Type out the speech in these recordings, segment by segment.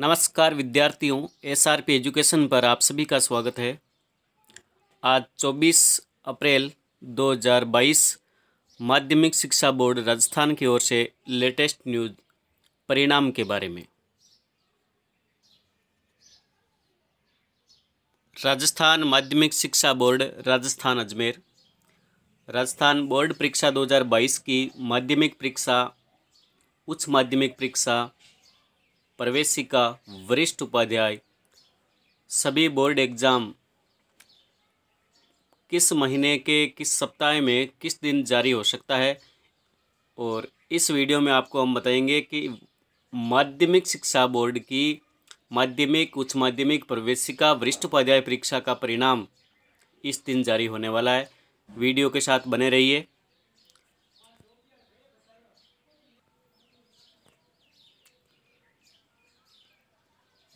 नमस्कार विद्यार्थियों SRP education पर आप सभी का स्वागत है आज 24 अप्रैल 2022 माध्यमिक शिक्षा बोर्ड राजस्थान की ओर से लेटेस्ट न्यूज परिणाम के बारे में राजस्थान माध्यमिक शिक्षा बोर्ड राजस्थान अजमेर राजस्थान बोर्ड परीक्षा 2022 की माध्यमिक परीक्षा उच्च माध्यमिक परीक्षा प्रवेशिका वरिष्ठ उपाध्याय सभी बोर्ड एग्ज़ाम किस महीने के किस सप्ताह में किस दिन जारी हो सकता है और इस वीडियो में आपको हम बताएंगे कि माध्यमिक शिक्षा बोर्ड की माध्यमिक उच्च माध्यमिक प्रवेशिका वरिष्ठ उपाध्याय परीक्षा का परिणाम इस दिन जारी होने वाला है वीडियो के साथ बने रहिए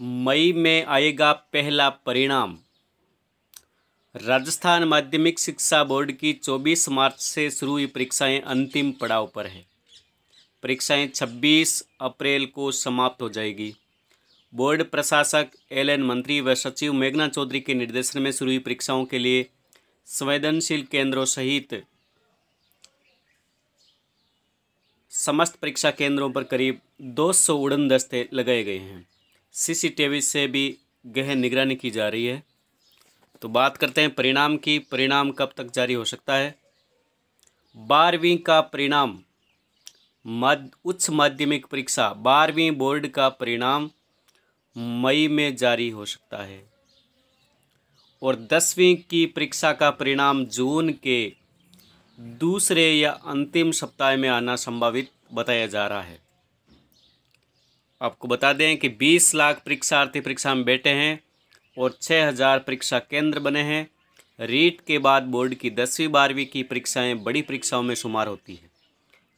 मई में आएगा पहला परिणाम राजस्थान माध्यमिक शिक्षा बोर्ड की 24 मार्च से शुरू हुई परीक्षाएं अंतिम पड़ाव पर है परीक्षाएं 26 अप्रैल को समाप्त हो जाएगी बोर्ड प्रशासक एल एन मंत्री व सचिव मेघना चौधरी के निर्देशन में शुरू हुई परीक्षाओं के लिए संवेदनशील केंद्रों सहित समस्त परीक्षा केंद्रों पर करीब 200 उड़न दस्ते लगाए गए हैं सीसीटीवी से भी गहन निगरानी की जा रही है तो बात करते हैं परिणाम की परिणाम कब तक जारी हो सकता है बारहवीं का परिणाम मध्य उच्च माध्यमिक परीक्षा बारहवीं बोर्ड का परिणाम मई में जारी हो सकता है और दसवीं की परीक्षा का परिणाम जून के दूसरे या अंतिम सप्ताह में आना संभावित बताया जा रहा है आपको बता दें कि 20 लाख परीक्षार्थी परीक्षा में बैठे हैं और 6000 परीक्षा केंद्र बने हैं रीट के बाद बोर्ड की दसवीं बारहवीं की परीक्षाएं बड़ी परीक्षाओं में शुमार होती हैं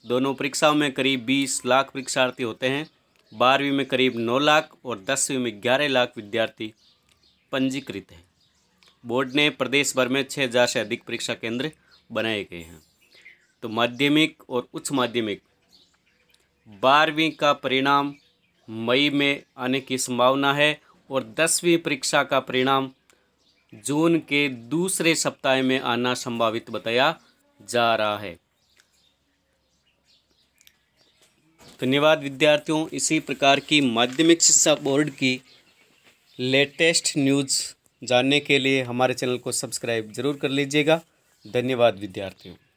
दोनों परीक्षाओं में करीब 20 लाख परीक्षार्थी होते हैं बारहवीं में करीब 9 लाख और दसवीं में 11 लाख विद्यार्थी पंजीकृत हैं बोर्ड ने प्रदेश भर में छः से अधिक परीक्षा केंद्र बनाए गए हैं तो माध्यमिक और उच्च माध्यमिक बारहवीं का परिणाम मई में आने की संभावना है और दसवीं परीक्षा का परिणाम जून के दूसरे सप्ताह में आना संभावित बताया जा रहा है धन्यवाद विद्यार्थियों इसी प्रकार की माध्यमिक शिक्षा बोर्ड की लेटेस्ट न्यूज़ जानने के लिए हमारे चैनल को सब्सक्राइब ज़रूर कर लीजिएगा धन्यवाद विद्यार्थियों